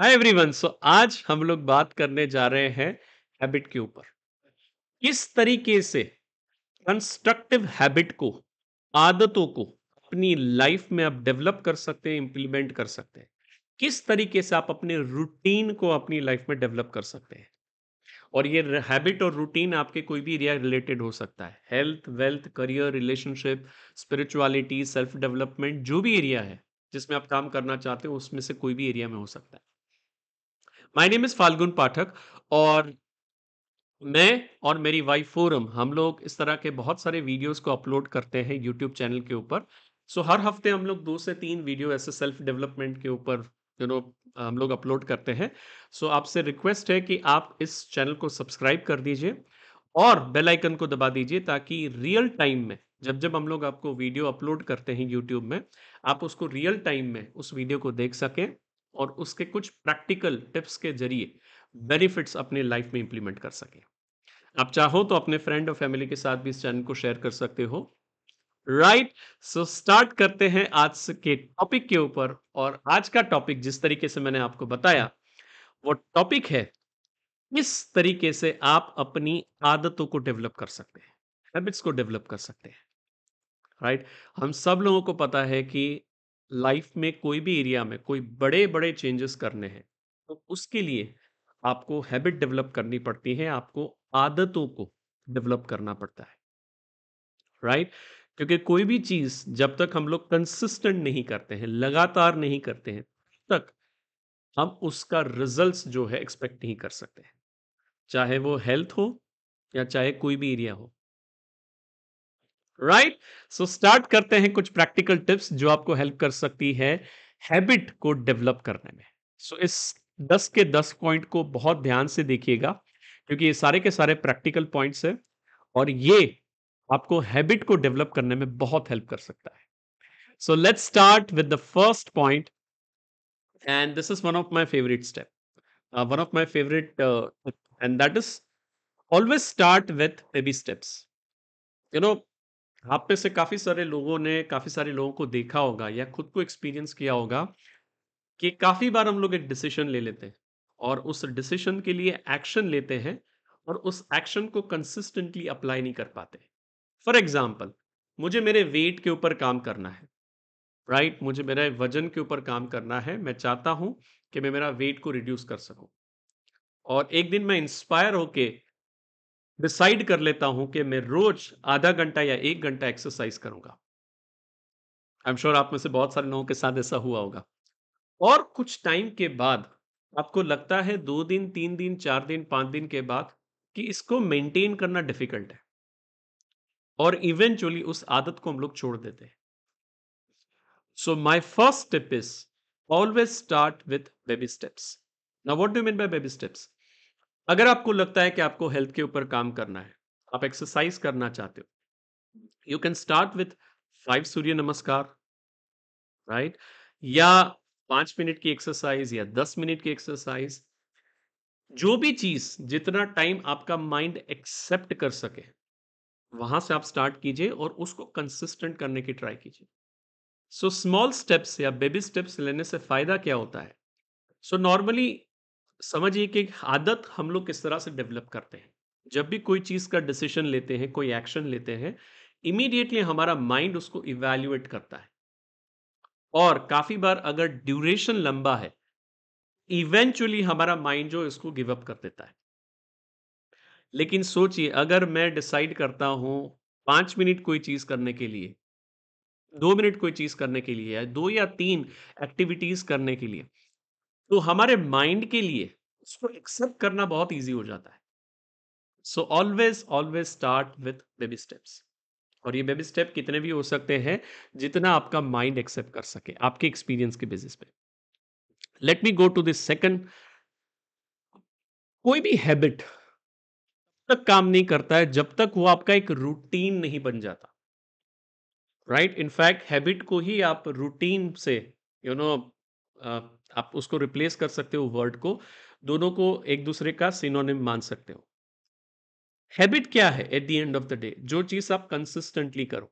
Hi everyone so आज हम लोग बात करने जा रहे हैं हैबिट के ऊपर किस तरीके से कंस्ट्रक्टिव हैबिट को आदतों को अपनी लाइफ में आप डेवलप कर सकते हैं इम्प्लीमेंट कर सकते हैं किस तरीके से आप अपने रूटीन को अपनी लाइफ में डेवलप कर सकते हैं और ये हैबिट और रूटीन आपके कोई भी एरिया रिलेटेड हो सकता है health wealth career relationship spirituality self development जो भी एरिया है जिसमें आप काम करना चाहते हो उसमें से कोई भी एरिया में हो सकता है my name is Falgun Pathak और मैं और मेरी वाइफ फोरम हम लोग इस तरह के बहुत सारे वीडियोस को अपलोड करते हैं यूट्यूब चैनल के ऊपर सो so, हर हफ्ते हम लोग दो से तीन वीडियो ऐसे सेल्फ डेवलपमेंट के ऊपर यू नो हम लोग अपलोड करते हैं सो so, आपसे रिक्वेस्ट है कि आप इस चैनल को सब्सक्राइब कर दीजिए और बेल आइकन को दबा दीजिए ताकि रियल टाइम में जब जब हम लोग आपको वीडियो अपलोड करते हैं यूट्यूब में आप उसको रियल टाइम में उस वीडियो को देख सकें और उसके कुछ प्रैक्टिकल टिप्स के जरिए बेनिफिट्स अपने लाइफ में इंप्लीमेंट कर सके आप चाहो तो अपने फ्रेंड और फैमिली के साथ भी इस चैनल को शेयर कर सकते हो राइट सो स्टार्ट करते हैं आज के टॉपिक के ऊपर और आज का टॉपिक जिस तरीके से मैंने आपको बताया वो टॉपिक है किस तरीके से आप अपनी आदतों को डेवलप कर सकते हैं हैबिट्स को डेवलप कर सकते हैं राइट right? हम सब लोगों को पता है कि लाइफ में कोई भी एरिया में कोई बड़े बड़े चेंजेस करने हैं तो उसके लिए आपको हैबिट डेवलप करनी पड़ती है आपको आदतों को डेवलप करना पड़ता है राइट क्योंकि कोई भी चीज़ जब तक हम लोग कंसिस्टेंट नहीं करते हैं लगातार नहीं करते हैं तब तक हम उसका रिजल्ट्स जो है एक्सपेक्ट नहीं कर सकते हैं चाहे वो हेल्थ हो या चाहे कोई भी एरिया हो राइट सो स्टार्ट करते हैं कुछ प्रैक्टिकल टिप्स जो आपको हेल्प कर सकती है हैबिट को डेवलप करने में सो so, इस दस के दस पॉइंट को बहुत ध्यान से देखिएगा क्योंकि ये सारे के सारे प्रैक्टिकल पॉइंट्स हैं और ये आपको हैबिट को डेवलप करने में बहुत हेल्प कर सकता है so let's start with the first point and this is one of my favourite step one of my favourite and that is always start with baby steps you know हाँ। आप में से काफ़ी सारे लोगों ने काफ़ी सारे लोगों को देखा होगा या खुद को एक्सपीरियंस किया होगा कि काफ़ी बार हम लोग एक डिसीजन ले लेते हैं और उस डिसीजन के लिए एक्शन लेते हैं और उस एक्शन को कंसिस्टेंटली अप्लाई नहीं कर पाते फॉर एग्जाम्पल मुझे मेरे वेट के ऊपर काम करना है राइट right? मुझे मेरे वजन के ऊपर काम करना है मैं चाहता हूँ कि मैं मेरा वेट को रिड्यूस कर सकूँ और एक दिन मैं इंस्पायर होके डिसाइड कर लेता हूं कि मैं रोज आधा घंटा या एक घंटा एक्सरसाइज करूंगा आई एम श्योर आप में से बहुत सारे लोगों के साथ ऐसा हुआ होगा और कुछ टाइम के बाद आपको लगता है दो दिन तीन दिन चार दिन पांच दिन के बाद कि इसको मेंटेन करना डिफिकल्ट है और इवेंचुअली उस आदत को हम लोग छोड़ देते हैं so my first step is always start with baby steps ना what do mean by baby steps अगर आपको लगता है कि आपको हेल्थ के ऊपर काम करना है आप एक्सरसाइज करना चाहते हो you can start with five Surya Namaskar right या पांच मिनट की एक्सरसाइज या दस मिनट की एक्सरसाइज जो भी चीज जितना टाइम आपका माइंड एक्सेप्ट कर सके वहां से आप स्टार्ट कीजिए और उसको कंसिस्टेंट करने की ट्राई कीजिए सो स्मॉल स्टेप्स या बेबी स्टेप्स लेने से फायदा क्या होता है सो so नॉर्मली समझिए कि आदत हम लोग किस तरह से डेवलप करते हैं जब भी कोई चीज़ का डिसीजन लेते हैं कोई एक्शन लेते हैं इमीडिएटली हमारा माइंड उसको इवेल्युएट करता है और काफ़ी बार अगर ड्यूरेशन लंबा है इवेंचुअली हमारा माइंड जो इसको गिवअप कर देता है लेकिन सोचिए अगर मैं डिसाइड करता हूँ पाँच मिनट कोई चीज़ करने के लिए दो मिनट कोई चीज़ करने के लिए या दो या तीन एक्टिविटीज़ करने के लिए तो हमारे माइंड के लिए उसको एक्सेप्ट करना बहुत ईजी हो जाता है so always always start with baby steps और ये बेबी स्टेप कितने भी हो सकते हैं जितना आपका माइंड एक्सेप्ट कर सके आपके एक्सपीरियंस के बेसिस पे let me go to this second कोई भी हैबिट तक काम नहीं करता है जब तक वो आपका एक रूटीन नहीं बन जाता राइट इनफैक्ट हैबिट को ही आप रूटीन से यू you नो know, आप उसको रिप्लेस कर सकते हो वर्ड को दोनों को एक दूसरे का सिनोनिम मान सकते हो हैबिट क्या है at the end of the day जो चीज आप कंसिस्टेंटली करो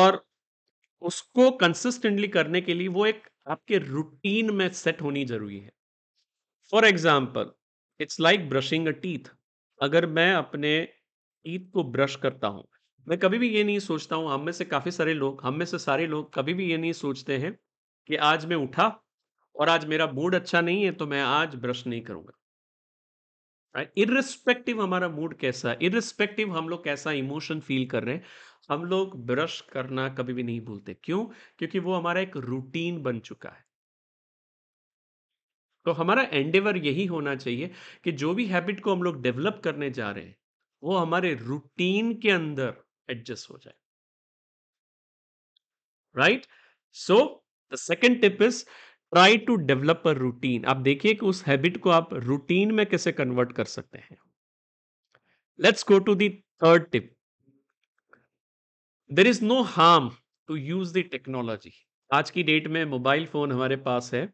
और उसको कंसिस्टेंटली करने के लिए वो एक आपके रूटीन में सेट होनी जरूरी है for example it's like brushing a teeth अगर मैं अपने टीथ को ब्रश करता हूं मैं कभी भी ये नहीं सोचता हूँ हम में से काफ़ी सारे लोग हम में से सारे लोग कभी भी ये नहीं सोचते हैं कि आज मैं उठा और आज मेरा मूड अच्छा नहीं है तो मैं आज ब्रश नहीं करूंगा right? हमारा मूड कैसा है हम लोग कैसा इमोशन फील कर रहे हैं हम लोग ब्रश करना कभी भी नहीं भूलते क्यों क्योंकि वो हमारा एक रूटीन बन चुका है तो हमारा एंडेवर यही होना चाहिए कि जो भी हैबिट को हम लोग डेवलप करने जा रहे हैं वो हमारे रूटीन के अंदर एडजस्ट हो जाए right right? So so, second tip is try to develop a routine आप देखिए कि उस हैबिट को आप रूटीन में कैसे कन्वर्ट कर सकते हैं let's go to the third tip there is no harm to use the technology आज की डेट में मोबाइल फोन हमारे पास है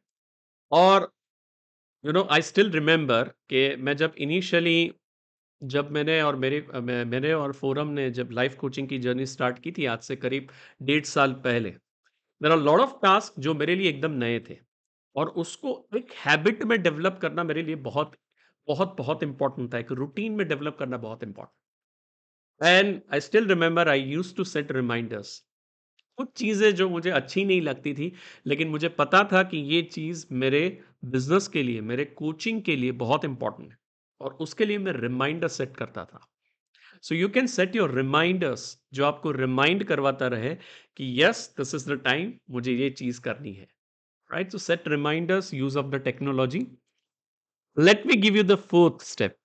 और you know I still remember कि मैं जब इनिशियली जब मैंने और मेरे मैंने और फोरम ने जब लाइफ कोचिंग की जर्नी स्टार्ट की थी आज से करीब डेढ़ साल पहले मेरा लॉर्ड ऑफ टास्क जो मेरे लिए एकदम नए थे और उसको एक हैबिट में डेवलप करना मेरे लिए बहुत बहुत बहुत इंपॉर्टेंट था एक रूटीन में डेवलप करना बहुत important and I still remember I use to set reminders कुछ चीज़ें जो मुझे अच्छी नहीं लगती थी लेकिन मुझे पता था कि ये चीज़ मेरे बिजनेस के लिए मेरे कोचिंग के लिए बहुत इंपॉर्टेंट है और उसके लिए मैं रिमाइंडर सेट करता था so you can set your reminders जो आपको रिमाइंड करवाता रहे कि yes this is the time मुझे ये चीज करनी है right so set reminders use of the technology let me give you the fourth step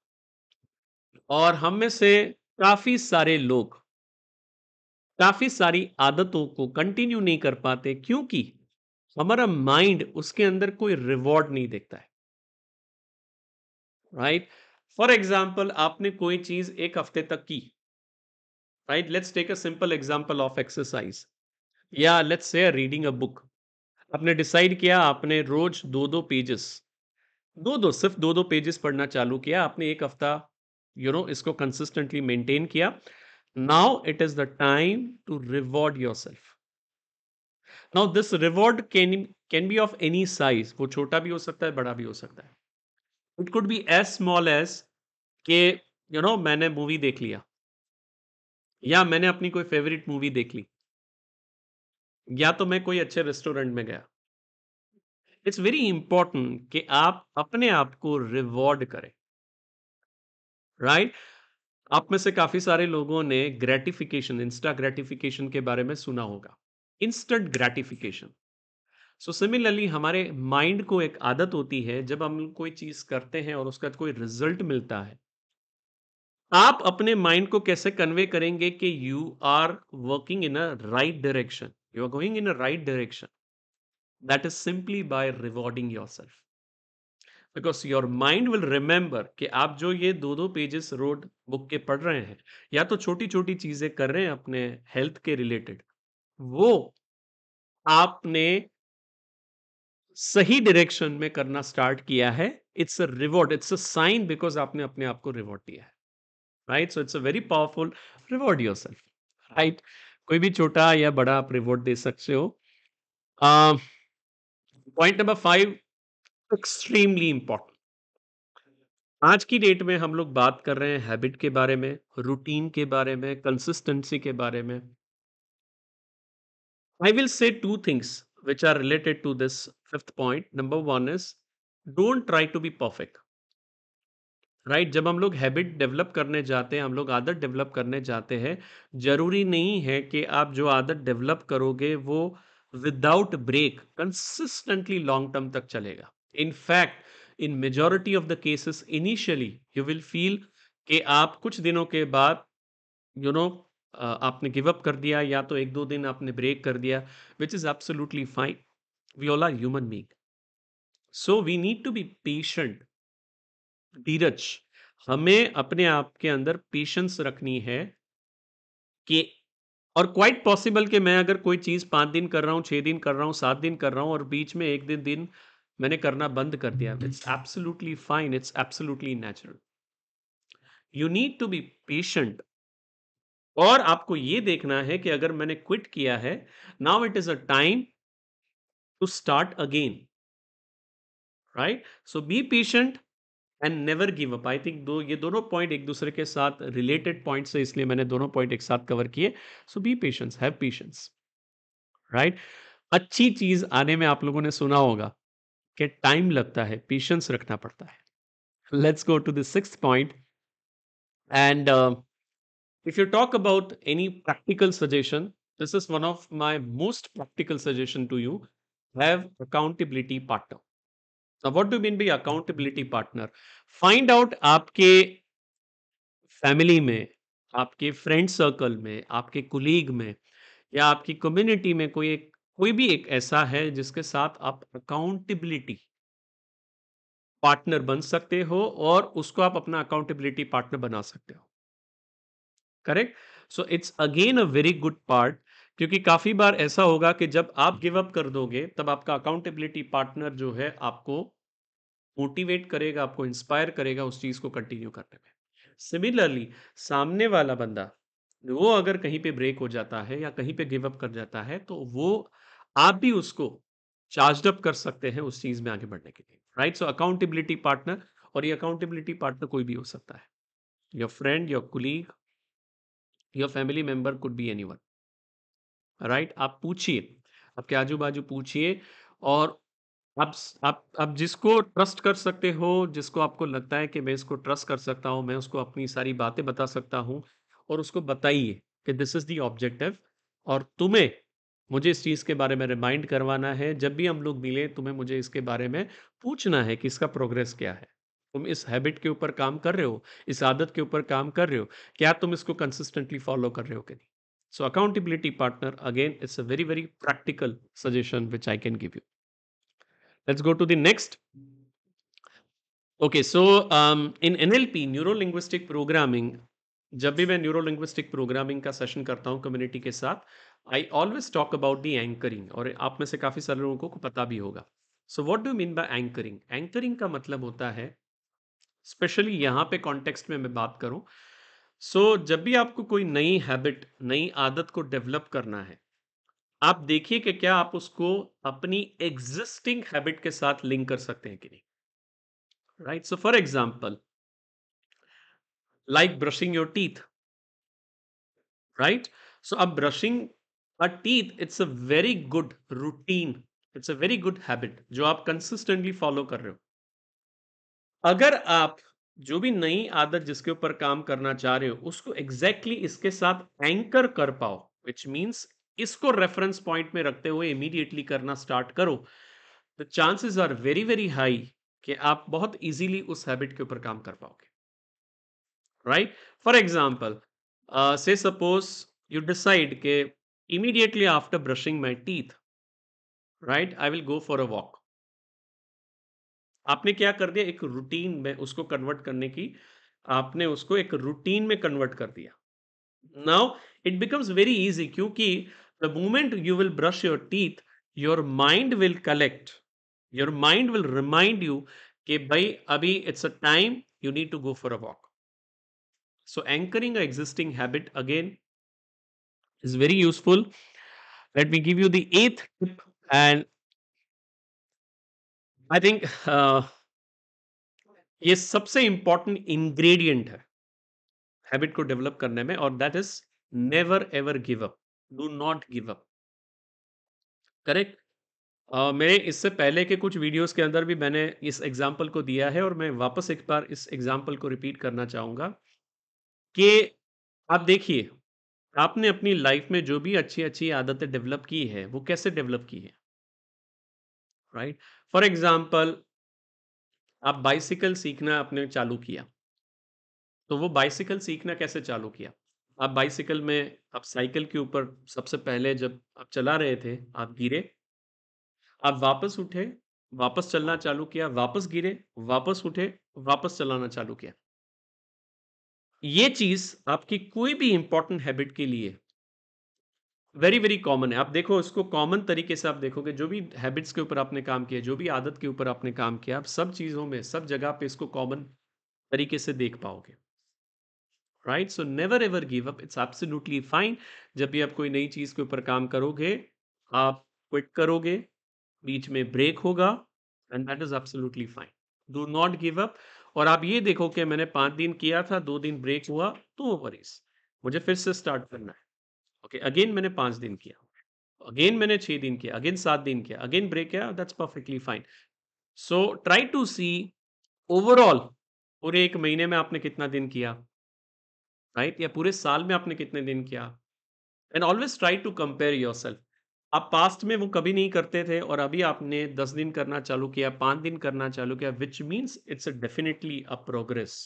और हम में से काफी सारे लोग काफी सारी आदतों को कंटिन्यू नहीं कर पाते क्योंकि हमारा माइंड उसके अंदर कोई रिवॉर्ड नहीं देखता है राइट right? फॉर एग्जाम्पल आपने कोई चीज एक हफ्ते तक की right let's take a simple example of exercise या let's say reading a book आपने डिसाइड किया आपने रोज दो दो पेजेस दो दो सिर्फ दो दो पेजेस पढ़ना चालू किया आपने एक हफ्ता यू नो इसको कंसिस्टेंटली मेंटेन किया now it is the time to reward yourself now this reward can can be of any size वो छोटा भी हो सकता है बड़ा भी हो सकता है it could be as small as के यू नो मैंने मूवी देख लिया या मैंने अपनी कोई फेवरेट मूवी देख ली या तो मैं कोई अच्छे रेस्टोरेंट में गया इट्स वेरी इंपॉर्टेंट कि आप अपने आप को रिवॉर्ड करें राइट right? आप में से काफी सारे लोगों ने ग्रेटिफिकेशन इंस्टा ग्रेटिफिकेशन के बारे में सुना होगा instant gratification so so similarly हमारे माइंड को एक आदत होती है जब हम कोई चीज करते हैं और उसका कोई रिजल्ट मिलता है आप अपने माइंड को कैसे कन्वे करेंगे कि you are working in a right direction you are going in a right direction that is simply by rewarding yourself because your mind will remember कि आप जो ये दो दो पेजेस रोड बुक के पढ़ रहे हैं या तो छोटी छोटी चीजें कर रहे हैं अपने हेल्थ के रिलेटेड वो आपने सही डायरेक्शन में करना स्टार्ट किया है it's a reward it's a sign because आपने अपने आप को रिवॉर्ड दिया है right so it's a very powerful reward yourself right कोई भी छोटा या बड़ा आप रिवॉर्ड दे सकते हो point number five extremely important आज की डेट में हम लोग बात कर रहे हैं हैबिट के बारे में रूटीन के बारे में कंसिस्टेंसी के बारे में I will say two things which are related to this fifth point number one is don't try to be perfect. Right right, जब हम लोग हैबिट डेवलप करने जाते हैं हम लोग आदत डेवलप करने जाते हैं जरूरी नहीं है कि आप जो आदत डेवलप करोगे वो without break consistently long term तक चलेगा in fact in majority of the cases initially you will feel कि आप कुछ दिनों के बाद यू you नो know, आपने गिव अप कर दिया या तो एक दो दिन आपने ब्रेक कर दिया which is absolutely fine we all are human being so we need to be patient धीरज हमें अपने आप के अंदर पेशेंस रखनी है कि और क्वाइट पॉसिबल कि मैं अगर कोई चीज़ पांच दिन कर रहा हूं छह दिन कर रहा हूं सात दिन कर रहा हूं और बीच में एक दिन दिन मैंने करना बंद कर दिया it's absolutely fine it's absolutely natural you need to be patient और आपको यह देखना है कि अगर मैंने क्विट किया है now it is a time to start again right so be patient and never give up I think दो ये दोनों पॉइंट एक दूसरे के साथ रिलेटेड पॉइंट है इसलिए मैंने दोनों पॉइंट एक साथ कवर किए so be patience have patience right अच्छी चीज आने में आप लोगों ने सुना होगा कि टाइम लगता है पेशेंस रखना पड़ता है let's go to sixth point and if you talk about any practical suggestion, this is one of my most practical suggestion to you. Have accountability partner. so what do you mean by accountability partner? Find out aapke family mein aapke friend circle mein aapke colleague mein ya aapki community mein koi ek कोई भी एक ऐसा है जिसके साथ आप accountability partner बन सकते हो और उसको आप अपना अकाउंटेबिलिटी पार्टनर बना सकते हो correct so it's again a very good part क्योंकि काफ़ी बार ऐसा होगा कि जब आप गिव अप कर दोगे तब आपका अकाउंटेबिलिटी पार्टनर जो है आपको मोटिवेट करेगा आपको इंस्पायर करेगा उस चीज़ को कंटिन्यू करने में सिमिलरली सामने वाला बंदा वो अगर कहीं पे ब्रेक हो जाता है या कहीं पे गिव अप कर जाता है तो वो आप भी उसको चार्ज अप कर सकते हैं उस चीज़ में आगे बढ़ने के लिए राइट सो अकाउंटेबिलिटी पार्टनर और ये अकाउंटेबिलिटी पार्टनर कोई भी हो सकता है your friend your colleague your family member could be anyone right आप पूछिए आपके आजू बाजू पूछिए और आप आप आप जिसको ट्रस्ट कर सकते हो जिसको आपको लगता है कि मैं इसको ट्रस्ट कर सकता हूँ मैं उसको अपनी सारी बातें बता सकता हूँ और उसको बताइए कि दिस इज़ दी ऑब्जेक्टिव और तुम्हें मुझे इस चीज़ के बारे में रिमाइंड करवाना है जब भी हम लोग मिले तुम्हें मुझे इसके बारे में पूछना है कि इसका प्रोग्रेस क्या है तुम इस हैबिट के ऊपर काम कर रहे हो इस आदत के ऊपर काम कर रहे हो क्या तुम इसको कंसिस्टेंटली फॉलो कर रहे हो कि नहीं so accountability partner again it's a very very practical suggestion which I can give you go to the next okay so in N L P neuro linguistic programming जब भी मैं न्यूरो लिंग्विस्टिक प्रोग्रामिंग का session करता हूँ community के साथ I always talk about the anchoring और आप में से काफ़ी सारे लोगों को पता भी होगा so what do mean by anchoring anchoring का मतलब होता है स्पेशली यहाँ पे कॉन्टेक्स्ट में मैं बात करूँ सो so, जब भी आपको कोई नई हैबिट नई आदत को डेवलप करना है आप देखिए कि क्या आप उसको अपनी एग्जिस्टिंग हैबिट के साथ लिंक कर सकते हैं कि नहीं right so for example like brushing your teeth right so अब brushing a teeth it's a very good routine it's a very good habit जो आप कंसिस्टेंटली फॉलो कर रहे हो अगर आप जो भी नई आदत जिसके ऊपर काम करना चाह रहे हो उसको एग्जैक्टली exactly इसके साथ एंकर कर पाओ विच मीन्स इसको रेफरेंस पॉइंट में रखते हुए इमीडिएटली करना स्टार्ट करो the chances are very very high कि आप बहुत इजीली उस हैबिट के ऊपर काम कर पाओगे right for example say suppose you decide के immediately after brushing my teeth right I will go for a walk आपने क्या कर दिया एक रूटीन में उसको कन्वर्ट करने की आपने उसको एक रूटीन में कन्वर्ट कर दिया now it becomes very easy क्योंकि the moment you will brush your teeth your mind will collect your mind will remind you कि भाई अभी it's a time you need to go for a walk so anchoring a existing habit again is very useful let me give you the eighth tip and I think uh, ये सबसे important ingredient है habit को develop करने में और that is never ever give up do not give up correct Uh, मेरे इससे पहले के कुछ वीडियोस के अंदर भी मैंने इस एग्जाम्पल को दिया है और मैं वापस एक बार इस एग्जाम्पल को रिपीट करना चाहूंगा कि आप देखिए आपने अपनी लाइफ में जो भी अच्छी अच्छी आदतें डेवलप की है वो कैसे डेवलप की है राइट फॉर एग्जाम्पल आप बाइसिकल सीखना आपने चालू किया तो वो बाइसिकल सीखना कैसे चालू किया आप बाइसिकल में आप साइकिल के ऊपर सबसे पहले जब आप चला रहे थे आप गिरे आप वापस उठे वापस चलना चालू किया वापस गिरे वापस उठे वापस चलाना चालू किया ये चीज आपकी कोई भी इंपॉर्टेंट हैबिट के लिए वेरी वेरी कॉमन है आप देखो इसको कॉमन तरीके से आप देखोगे जो भी हैबिट्स के ऊपर आपने काम किया जो भी आदत के ऊपर आपने काम किया आप सब चीज़ों में सब जगह पे इसको कॉमन तरीके से देख पाओगे right so never ever give up it's absolutely fine जब भी आप कोई नई चीज़ के ऊपर काम करोगे आप क्विट करोगे बीच में ब्रेक होगा and that is absolutely fine do not give up और आप ये देखो कि मैंने पाँच दिन किया था दो दिन ब्रेक हुआ तो वरीज मुझे फिर से स्टार्ट करना है ओके अगेन मैंने पांच दिन किया अगेन मैंने छह दिन किया अगेन सात दिन किया अगेन ब्रेक किया that's perfectly fine so try to see overall पूरे एक महीने में आपने कितना दिन किया राइट right? या पूरे साल में आपने कितने दिन किया and always try to compare yourself आप पास्ट में वो कभी नहीं करते थे और अभी आपने दस दिन करना चालू किया पांच दिन करना चालू किया which means it's definitely a progress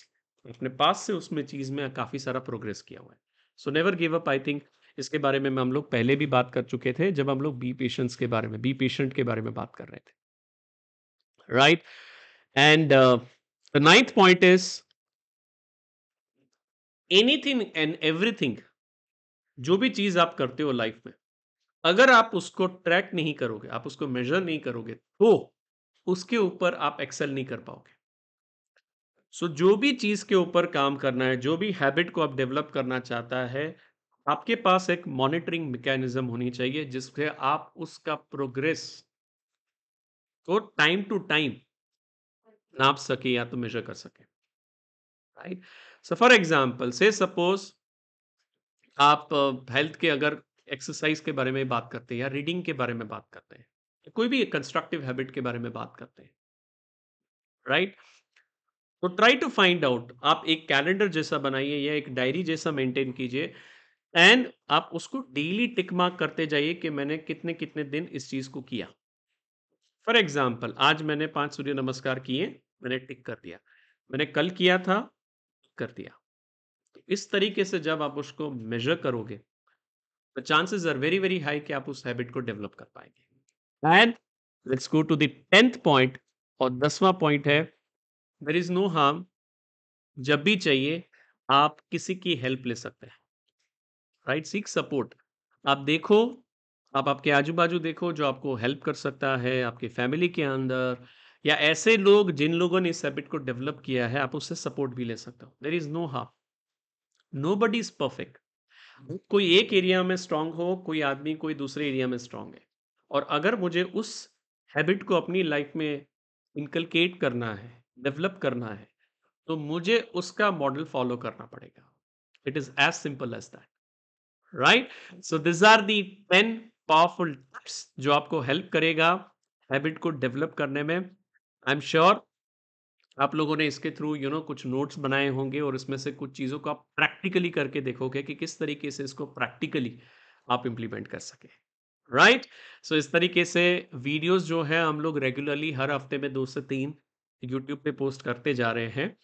अपने पास से उसमें चीज़ में काफ़ी सारा प्रोग्रेस किया हुआ है so never give up I think इसके बारे में हम लोग पहले भी बात कर चुके थे जब हम लोग बी पेशेंट्स के बारे में बी पेशेंट के बारे में बात कर रहे थे right and ninth point is anything and everything जो भी चीज आप करते हो लाइफ में अगर आप उसको ट्रैक नहीं करोगे आप उसको मेजर नहीं करोगे तो उसके ऊपर आप एक्सेल नहीं कर पाओगे सो so, जो भी चीज के ऊपर काम करना है जो भी हैबिट को आप डेवलप करना चाहता है आपके पास एक मॉनिटरिंग मैकेनिज्म होनी चाहिए जिससे आप उसका प्रोग्रेस को टाइम टू टाइम नाप सके या तो मेजर कर सके right so for example say suppose आप हेल्थ के अगर एक्सरसाइज के बारे में बात करते हैं या रीडिंग के बारे में बात करते हैं कोई भी कंस्ट्रक्टिव हैबिट के बारे में बात करते हैं राइट right? तो ट्राई टू फाइंड आउट आप एक कैलेंडर जैसा बनाइए या एक डायरी जैसा मेंटेन कीजिए एंड आप उसको डेली टिक मार्क करते जाइए कि मैंने कितने कितने दिन इस चीज़ को किया फॉर एग्जाम्पल आज मैंने पांच सूर्य नमस्कार किए मैंने टिक कर दिया मैंने कल किया था कर दिया तो इस तरीके से जब आप उसको मेजर करोगे तो chances are very very high कि आप उस हैबिट को डेवलप कर पाएंगे and let's go to tenth point और दसवां पॉइंट है देर इज नो हार्म जब भी चाहिए आप किसी की हेल्प ले सकते हैं राइट सीक सपोर्ट आप देखो आप आपके आजू बाजू देखो जो आपको हेल्प कर सकता है आपके फैमिली के अंदर या ऐसे लोग जिन लोगों ने इस हैबिट को डेवलप किया है आप उससे सपोर्ट भी ले सकते हो there is no half nobody is perfect hmm. कोई एक एरिया में स्ट्रांग हो कोई आदमी कोई दूसरे एरिया में स्ट्रांग है और अगर मुझे उस हैबिट को अपनी लाइफ में इनकलकेट करना है डेवलप करना है तो मुझे उसका मॉडल फॉलो करना पड़ेगा it is as simple as that right so this are the ten powerful tips जो आपको हेल्प करेगा हैबिट को डेवलप करने में आई एम श्योर आप लोगों ने इसके थ्रू यू नो कुछ नोट्स बनाए होंगे और इसमें से कुछ चीज़ों को आप प्रैक्टिकली करके देखोगे कि किस तरीके से इसको प्रैक्टिकली आप इम्प्लीमेंट कर सके राइट right? सो so, इस तरीके से वीडियोस जो है हम लोग रेगुलरली हर हफ्ते में दो से तीन यूट्यूब पे पोस्ट करते जा रहे हैं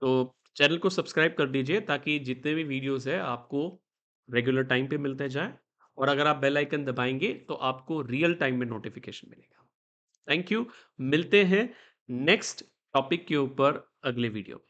तो चैनल को सब्सक्राइब कर दीजिए ताकि जितने भी वीडियोस है आपको रेगुलर टाइम पे मिलते जाए और अगर आप बेल आइकन दबाएंगे तो आपको रियल टाइम में नोटिफिकेशन मिलेगा थैंक यू मिलते हैं नेक्स्ट टॉपिक के ऊपर अगले वीडियो